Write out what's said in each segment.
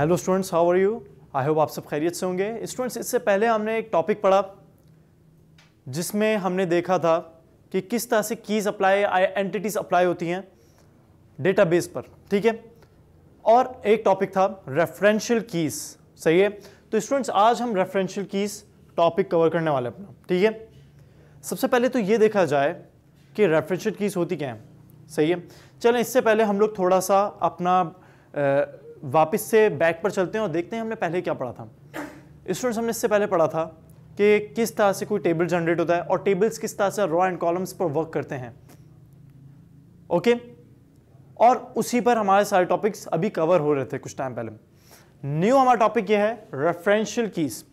Hello students how are you I hope आप सब खैरियत से होंगे स्टूडेंट्स इससे पहले हमने एक टॉपिक पढ़ा जिसमें हमने देखा था कि किस तरह से कीज़ अप्लाई एंटिटीज़ अप्लाई होती हैं डेटाबेस पर ठीक है और एक टॉपिक था रेफरेंशियल कीज़ सही है तो स्टूडेंट्स आज हम रेफरेंशियल कीज़ टॉपिक कवर करने वाले अपना ठीक है सबसे पहले तो ये देखा जाए कि रेफरेंशियल कीज़ होती क्या है सही है चलें इससे पहले हम लोग थोड़ा सा अपना आ, वापस से बैक पर चलते हैं और देखते हैं हमने पहले क्या पढ़ा था स्टूडेंट्स हमने इससे पहले पढ़ा था कि किस तरह से कोई टेबल जनरेट होता है और टेबल्स किस तरह से रॉ एंड कॉलम्स पर वर्क करते हैं ओके और उसी पर हमारे सारे टॉपिक्स अभी कवर हो रहे थे कुछ टाइम पहले न्यू हमारा टॉपिक ये है रेफरेंशियल कीज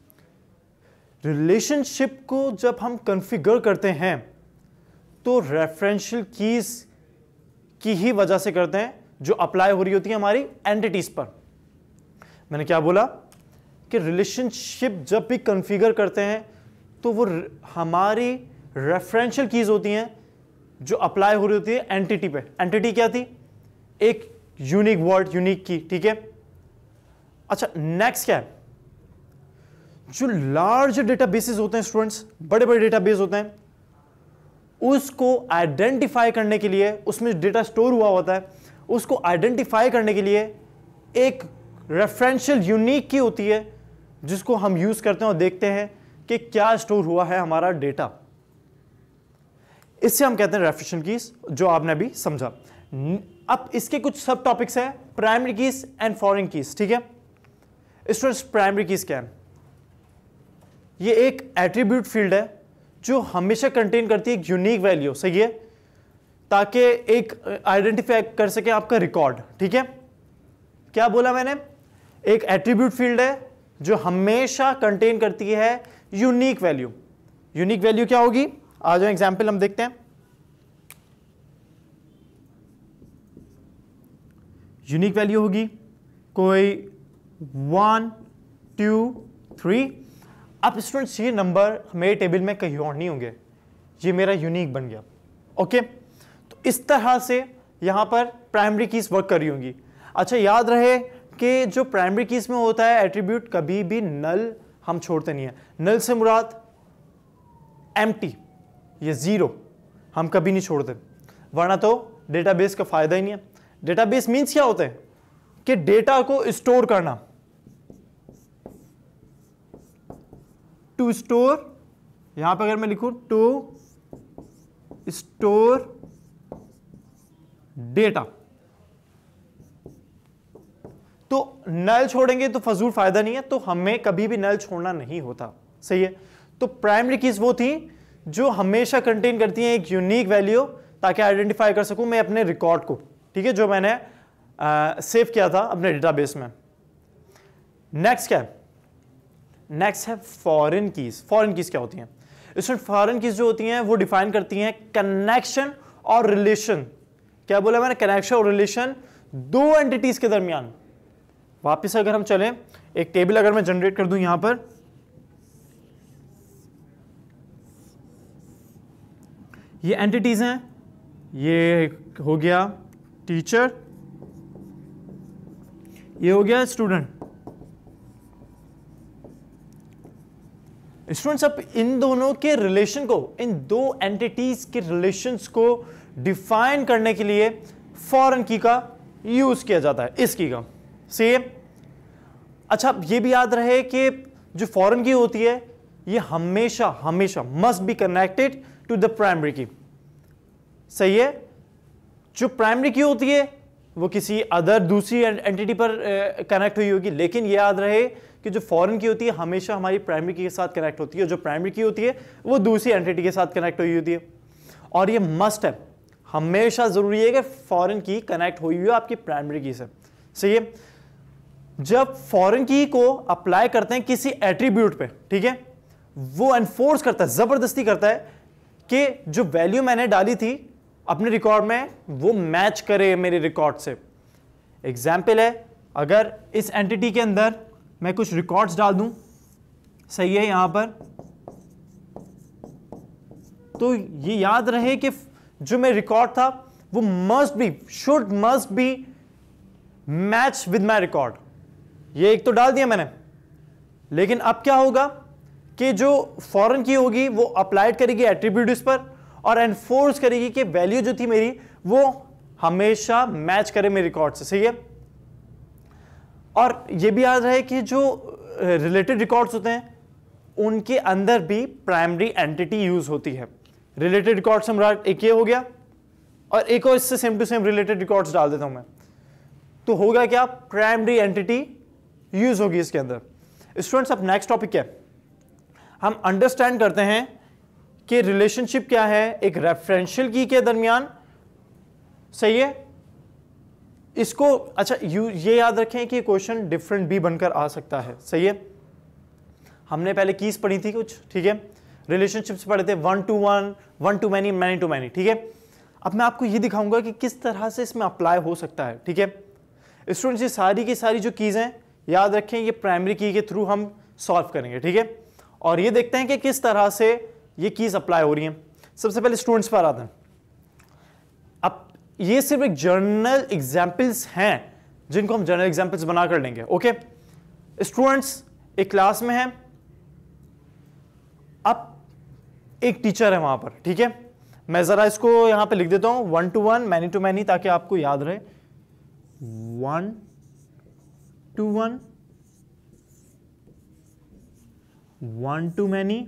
रिलेशनशिप को जब हम कन्फिगर करते हैं तो रेफरेंशियल कीज की ही वजह से करते हैं जो अप्लाई हो रही होती है हमारी एंटिटीज पर मैंने क्या बोला कि रिलेशनशिप जब भी कन्फिगर करते हैं तो वो हमारी रेफरेंशियल कीज होती हैं जो अप्लाई हो रही होती है एंटिटी पे एंटिटी क्या थी एक यूनिक वर्ड यूनिक की ठीक है अच्छा नेक्स्ट क्या है जो लार्ज डेटा बेसिस होते हैं स्टूडेंट्स बड़े बड़े डेटा बेस होते हैं उसको आइडेंटिफाई करने के लिए उसमें डेटा स्टोर हुआ होता है उसको आइडेंटिफाई करने के लिए एक रेफरेंशियल यूनिक की होती है जिसको हम यूज़ करते हैं और देखते हैं कि क्या स्टोर हुआ है हमारा डेटा इससे हम कहते हैं रेफरेंशियल कीस जो आपने अभी समझा अब इसके कुछ सब टॉपिक्स हैं primary keys and foreign keys ठीक है स्टूडेंट्स प्राइमरी कीस क्या है ये एक एट्रीब्यूट फील्ड है जो हमेशा कंटेन करती है एक यूनिक वैल्यू सही है ताकि एक आइडेंटिफाई कर सके आपका रिकॉर्ड ठीक है क्या बोला मैंने एक एट्रीब्यूट फील्ड है जो हमेशा कंटेन करती है यूनिक वैल्यू यूनिक वैल्यू क्या होगी आज एग्जाम्पल हम देखते हैं यूनिक वैल्यू होगी कोई वन टू थ्री अब स्टूडेंट्स ये नंबर मेरे टेबल में कहीं और नहीं होंगे ये मेरा यूनिक बन गया ओके okay? इस तरह से यहाँ पर प्राइमरी कीज़ वर्क करी होंगी अच्छा याद रहे कि जो प्राइमरी कीज़ में होता है एट्रीब्यूट कभी भी नल हम छोड़ते नहीं है नल से मुराद एम ये ज़ीरो हम कभी नहीं छोड़ते वरना तो डेटाबेस का फ़ायदा ही नहीं है डेटाबेस मीन्स क्या होता है कि डेटा को स्टोर करना टू स्टोर यहां पर अगर मैं लिखूं टू स्टोर डेटा तो नल छोड़ेंगे तो फजूल फायदा नहीं है तो हमें कभी भी नल छोड़ना नहीं होता सही है तो प्राइमरी कीज वो थी जो हमेशा कंटेन करती हैं एक यूनिक वैल्यू ताकि आइडेंटिफाई कर सकूं मैं अपने रिकॉर्ड को ठीक है जो मैंने सेव किया था अपने डेटाबेस में नेक्स्ट क्या है नेक्स्ट है फॉरेन कीज फॉरेन कीज क्या होती हैं इसमें फॉरेन कीज जो होती हैं वो डिफाइन करती हैं कनेक्शन और रिलेशन क्या बोला मैंने कनेक्शन और रिलेशन दो एंटिटीज के दरमियान वापस अगर हम चलें एक टेबल अगर मैं जनरेट कर दूं यहां पर ये एंटिटीज हैं ये हो गया टीचर ये हो गया स्टूडेंट स्टूडेंट्स अब इन दोनों के रिलेशन को इन दो एंटिटीज के रिलेशंस को डिफाइन करने के लिए फॉरन की का यूज किया जाता है इस की का सेम अच्छा ये भी याद रहे कि जो फॉरन की होती है ये हमेशा हमेशा must be connected to the primary key सही है जो प्राइमरी की होती है वो किसी अदर दूसरी एंटिटी पर कनेक्ट हुई होगी लेकिन ये याद रहे कि जो फॉरेन की होती है हमेशा हमारी प्राइमरी की के साथ कनेक्ट होती है जो प्राइमरी की होती है वो दूसरी एंटिटी के साथ कनेक्ट हुई होती है और ये मस्ट है हमेशा ज़रूरी है कि फॉरेन की कनेक्ट हुई हुई आपकी प्राइमरी की से सही है जब फॉरेन की को अप्लाई करते हैं किसी एट्रीब्यूट पे ठीक है वो एनफोर्स करता है ज़बरदस्ती करता है कि जो वैल्यू मैंने डाली थी अपने रिकॉर्ड में वो मैच करे मेरे रिकॉर्ड से एग्जाम्पल है अगर इस एंटिटी के अंदर मैं कुछ रिकॉर्ड्स डाल दूं सही है यहां पर तो ये याद रहे कि जो मैं रिकॉर्ड था वो must be should must be match with my record ये एक तो डाल दिया मैंने लेकिन अब क्या होगा कि जो फॉरन की होगी वो अप्लाइड करेगी एट्रीब्यूट पर और एनफोर्स करेगी कि वैल्यू जो थी मेरी वो हमेशा मैच करे मेरे रिकॉर्ड से सही है और ये भी याद रहे कि जो रिलेटेड uh, रिकॉर्ड्स होते हैं उनके अंदर भी प्राइमरी एंटिटी यूज होती है रिलेटेड रिकॉर्ड हमारा एक ये हो गया और एक और इससे same to same related records डाल देता हूं मैं तो होगा क्या प्राइमरी एंटिटी यूज होगी इसके अंदर स्टूडेंट्स अब नेक्स्ट टॉपिक क्या हम अंडरस्टैंड करते हैं कि रिलेशनशिप क्या है एक रेफरेंशियल की के दरमियान सही है इसको अच्छा यू ये याद रखें कि क्वेश्चन डिफरेंट भी बनकर आ सकता है सही है हमने पहले कीस पढ़ी थी कुछ ठीक है रिलेशनशिप्स पढ़े थे one to one one to many many to many ठीक है अब मैं आपको ये दिखाऊंगा कि किस तरह से इसमें अप्लाई हो सकता है ठीक है स्टूडेंट्स ये सारी की सारी जो कीज़ हैं याद रखें ये प्राइमरी की के थ्रू हम सॉल्व करेंगे ठीक है और ये देखते हैं कि किस तरह से ये कीज़ अप्लाई हो रही हैं सबसे पहले स्टूडेंट्स पर आते हैं अब ये सिर्फ एक जर्नल एग्जाम्पल्स हैं जिनको हम जर्नल एग्जाम्पल्स बना कर लेंगे ओके स्टूडेंट्स एक क्लास में हैं अब एक टीचर है वहां पर ठीक है मैं ज़रा इसको यहां पे लिख देता हूं one to one many to many ताकि आपको याद रहे one to one one to many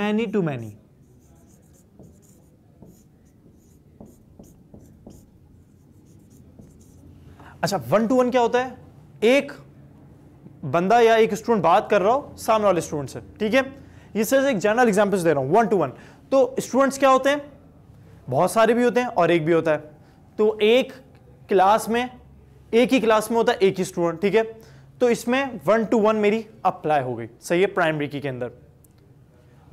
many to many अच्छा वन टू वन क्या होता है एक बंदा या एक स्टूडेंट बात कर रहा हो सामने वाले स्टूडेंट से ठीक है ये सिर्फ एक जनरल एग्जाम्पल दे रहा हूँ वन टू वन तो स्टूडेंट्स क्या होते हैं बहुत सारे भी होते हैं और एक भी होता है तो एक क्लास में एक ही क्लास में होता है एक ही स्टूडेंट ठीक है तो इसमें वन टू वन मेरी अप्लाई हो गई सही है प्राइमरी की के अंदर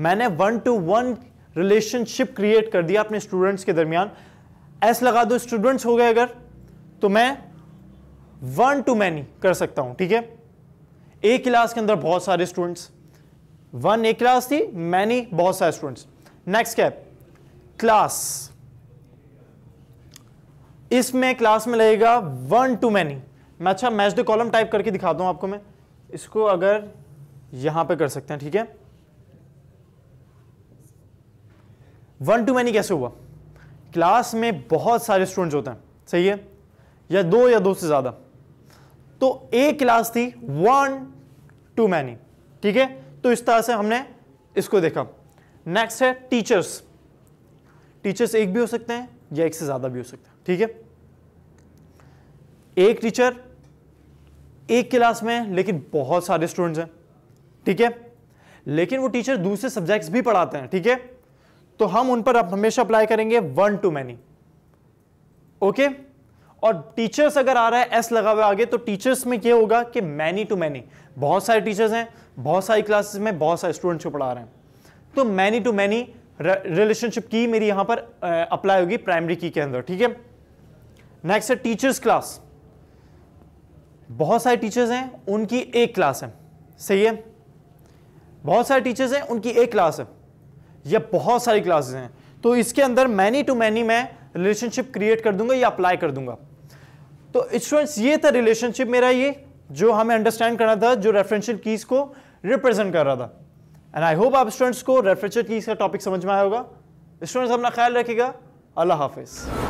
मैंने one to one relationship create कर दिया अपने स्टूडेंट्स के दरमियान एस लगा दो स्टूडेंट्स हो गए अगर तो मैं वन टू मैनी कर सकता हूं ठीक है एक क्लास के अंदर बहुत सारे स्टूडेंट्स वन एक क्लास थी मैनी बहुत सारे स्टूडेंट्स नेक्स्ट क्या क्लास इसमें क्लास में लगेगा वन टू मैनी मैं अच्छा मैच द कॉलम टाइप करके दिखा दूं आपको मैं इसको अगर यहां पे कर सकते हैं ठीक है वन टू मैनी कैसे हुआ क्लास में बहुत सारे स्टूडेंट्स होते हैं सही है या दो या दो से ज़्यादा तो ए क्लास थी वन टू मैनी ठीक है तो इस तरह से हमने इसको देखा नेक्स्ट है टीचर्स टीचर्स एक भी हो सकते हैं या एक से ज़्यादा भी हो सकते हैं ठीक है एक टीचर एक क्लास में लेकिन बहुत सारे स्टूडेंट्स हैं ठीक है लेकिन वो टीचर दूसरे सब्जेक्ट्स भी पढ़ाते हैं ठीक है तो हम उन पर हमेशा अप्लाई करेंगे वन टू मैनी ओके और टीचर्स अगर आ रहा है एस लगा हुआ आगे तो टीचर्स में क्या होगा कि मैनी टू मैनी बहुत सारे टीचर्स हैं बहुत सारी क्लासेस में बहुत सारे स्टूडेंट्स को पढ़ा रहे हैं तो मैनी टू मैनी रिलेशनशिप की मेरी यहां पर अप्लाई होगी प्राइमरी की के अंदर ठीक है नेक्स्ट है टीचर्स क्लास बहुत सारे टीचर्स हैं उनकी एक क्लास है सही है बहुत सारे टीचर्स हैं उनकी एक क्लास है या बहुत सारी क्लासेस हैं तो इसके अंदर मैनी टू मैनी मैं रिलेशनशिप क्रिएट कर दूंगा या अप्लाई कर दूंगा तो स्टूडेंट्स ये था रिलेशनशिप मेरा ये जो हमें अंडरस्टैंड करना था जो रेफरेंशियल कीज को रिप्रेजेंट कर रहा था एंड आई होप आप स्टूडेंट्स को रेफरेंशियल कीज का टॉपिक समझ में आया होगा स्टूडेंट्स अपना ख्याल रखेगा अल्लाह हाफिज़